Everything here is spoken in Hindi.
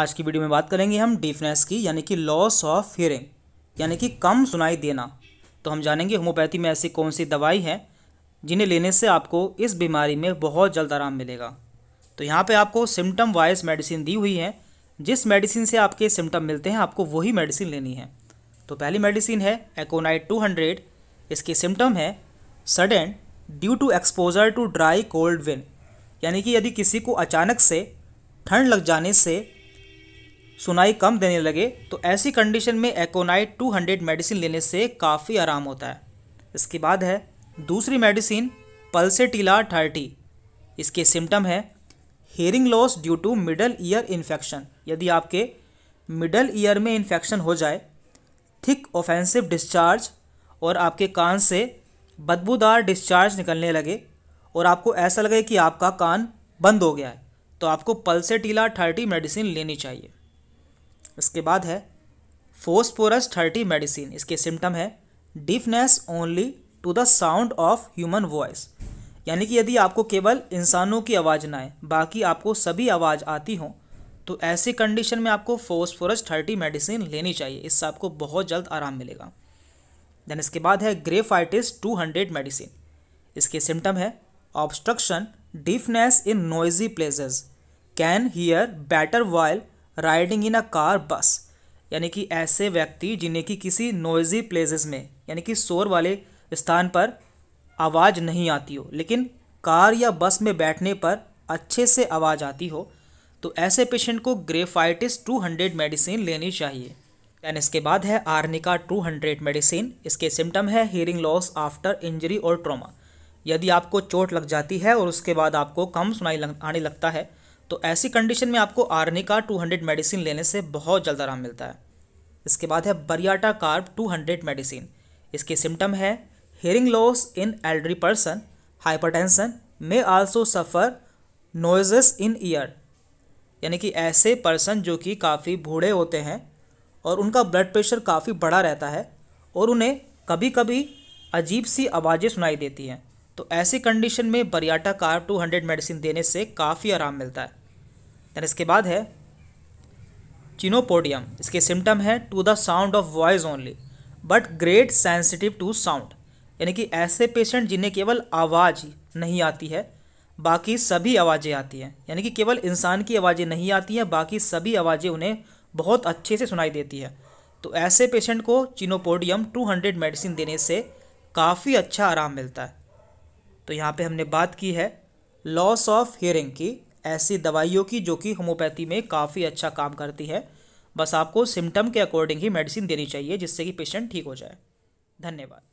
आज की वीडियो में बात करेंगे हम डिफनेस की यानी कि लॉस ऑफ हियरिंग यानी कि कम सुनाई देना तो हम जानेंगे होम्योपैथी में ऐसी कौन सी दवाई है जिन्हें लेने से आपको इस बीमारी में बहुत जल्द आराम मिलेगा तो यहाँ पे आपको सिम्टम वाइज मेडिसिन दी हुई है जिस मेडिसिन से आपके सिम्टम मिलते हैं आपको वही मेडिसिन लेनी है तो पहली मेडिसिन है एकोनाइट टू हंड्रेड इसके सिम्टम है sudden due to exposure to dry cold wind यानी कि यदि किसी को अचानक से ठंड लग जाने से सुनाई कम देने लगे तो ऐसी कंडीशन में एकोनाइट 200 मेडिसिन लेने से काफ़ी आराम होता है इसके बाद है दूसरी मेडिसिन पल्सेटीला थर्टी इसके सिम्टम है hearing loss due to middle ear infection यदि आपके मिडल ईयर में इन्फेक्शन हो जाए थिक ऑफेंसिव डिस्चार्ज और आपके कान से बदबूदार डिस्चार्ज निकलने लगे और आपको ऐसा लगे कि आपका कान बंद हो गया है तो आपको पल्सेटीला थर्टी मेडिसिन लेनी चाहिए इसके बाद है फोस्फोरस थर्टी मेडिसिन इसके सिम्टम है deafness only to the sound of human voice यानी कि यदि आपको केवल इंसानों की आवाज़ ना आए बाकी आपको सभी आवाज़ आती हो तो ऐसी कंडीशन में आपको फोस्फोरस थर्टी मेडिसिन लेनी चाहिए इससे आपको बहुत जल्द आराम मिलेगा देन इसके बाद है ग्रेफाइटिस टू हंड्रेड मेडिसिन इसके सिम्टम है obstruction deafness in noisy places can hear better while riding in a car bus यानी कि ऐसे व्यक्ति जिन्हें कि किसी नोइजी प्लेसेस में यानी कि शोर वाले स्थान पर आवाज़ नहीं आती हो लेकिन कार या बस में बैठने पर अच्छे से आवाज़ आती हो तो ऐसे पेशेंट को ग्रेफाइटिस टू हंड्रेड मेडिसिन लेनी चाहिए दैन इसके बाद है आर्निका टू हंड्रेड मेडिसिन इसके सिम्टम है हियरिंग लॉस आफ्टर इंजरी और ट्रॉमा यदि आपको चोट लग जाती है और उसके बाद आपको कम सुनाई लग, आने लगता है तो ऐसी कंडीशन में आपको आर्निका 200 मेडिसिन लेने से बहुत जल्द आराम मिलता है इसके बाद है बरियाटा कार्ब 200 मेडिसिन इसके सिम्टम है hearing loss in elderly person hypertension may also suffer noises in ear यानी कि ऐसे पर्सन जो कि काफ़ी बूढ़े होते हैं और उनका ब्लड प्रेशर काफ़ी बड़ा रहता है और उन्हें कभी कभी अजीब सी आवाज़ें सुनाई देती हैं तो ऐसी कंडीशन में बरियाटा कार्ब 200 मेडिसिन देने से काफ़ी आराम मिलता है देन इसके बाद है चिनोपोडियम इसके सिम्टम है to the sound of voice only but great sensitive to sound यानी कि ऐसे पेशेंट जिन्हें केवल आवाज़ नहीं आती है बाकी सभी आवाज़ें आती हैं यानी कि केवल इंसान की आवाज़ें नहीं आती हैं बाकी सभी आवाज़ें उन्हें बहुत अच्छे से सुनाई देती है तो ऐसे पेशेंट को चिनोपोडियम 200 मेडिसिन देने से काफ़ी अच्छा आराम मिलता है तो यहाँ पे हमने बात की है लॉस ऑफ हियरिंग की ऐसी दवाइयों की जो कि होम्योपैथी में काफ़ी अच्छा काम करती है बस आपको सिम्टम के अकॉर्डिंग ही मेडिसिन देनी चाहिए जिससे कि पेशेंट ठीक हो जाए धन्यवाद